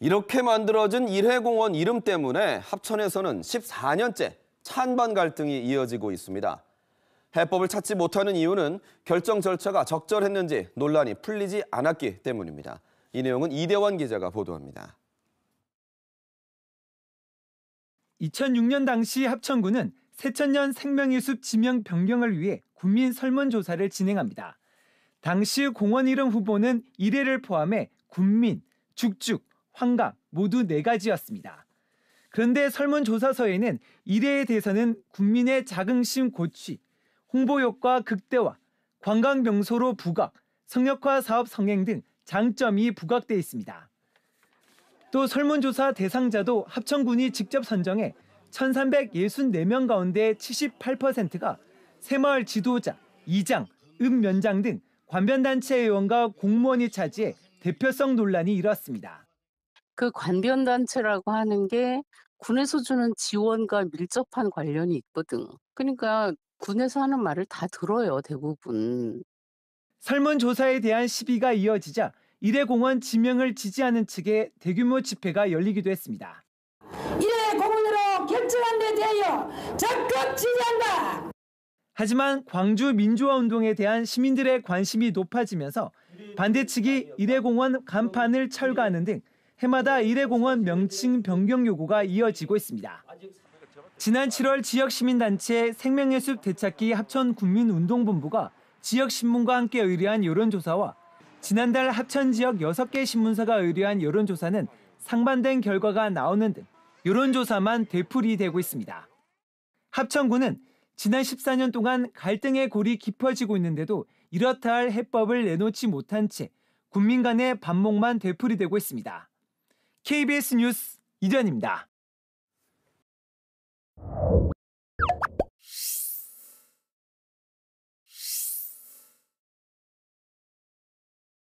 이렇게 만들어진 일회공원 이름 때문에 합천에서는 14년째 찬반 갈등이 이어지고 있습니다. 해법을 찾지 못하는 이유는 결정 절차가 적절했는지 논란이 풀리지 않았기 때문입니다. 이 내용은 이대원 기자가 보도합니다. 2006년 당시 합천군은새천년 생명의 숲 지명 변경을 위해 국민 설문조사를 진행합니다. 당시 공원 이름 후보는 이래를 포함해 군민, 죽죽, 환각 모두 네 가지였습니다. 그런데 설문조사서에는 이래에 대해서는 국민의 자긍심 고취, 홍보효과 극대화, 관광명소로 부각, 성역화 사업 성행 등 장점이 부각돼 있습니다. 또 설문조사 대상자도 합천군이 직접 선정해 1,364명 가운데 78%가 새마을 지도자, 이장, 읍면장 등 관변단체 의원과 공무원이 차지해 대표성 논란이 일었습니다. 그 관변단체라고 하는 게 군에서 주는 지원과 밀접한 관련이 있거든. 그러니까 군에서 하는 말을 다 들어요, 대부분. 설문조사에 대한 시비가 이어지자 일회공원 지명을 지지하는 측의 대규모 집회가 열리기도 했습니다. 일회공원으로 결정한 데 대하여 적극 지지한다. 하지만 광주 민주화 운동에 대한 시민들의 관심이 높아지면서 반대 측이 일회공원 간판을 철거하는 등 해마다 일회공원 명칭 변경 요구가 이어지고 있습니다. 지난 7월 지역시민단체 생명예숲 되찾기 합천군민운동본부가 지역신문과 함께 의뢰한 여론조사와 지난달 합천 지역 6개 신문사가 의뢰한 여론조사는 상반된 결과가 나오는 등 여론조사만 되풀이되고 있습니다. 합천군은 지난 14년 동안 갈등의 골이 깊어지고 있는데도 이렇다 할 해법을 내놓지 못한 채 국민 간의 반목만 되풀이되고 있습니다. KBS 뉴스 이현입니다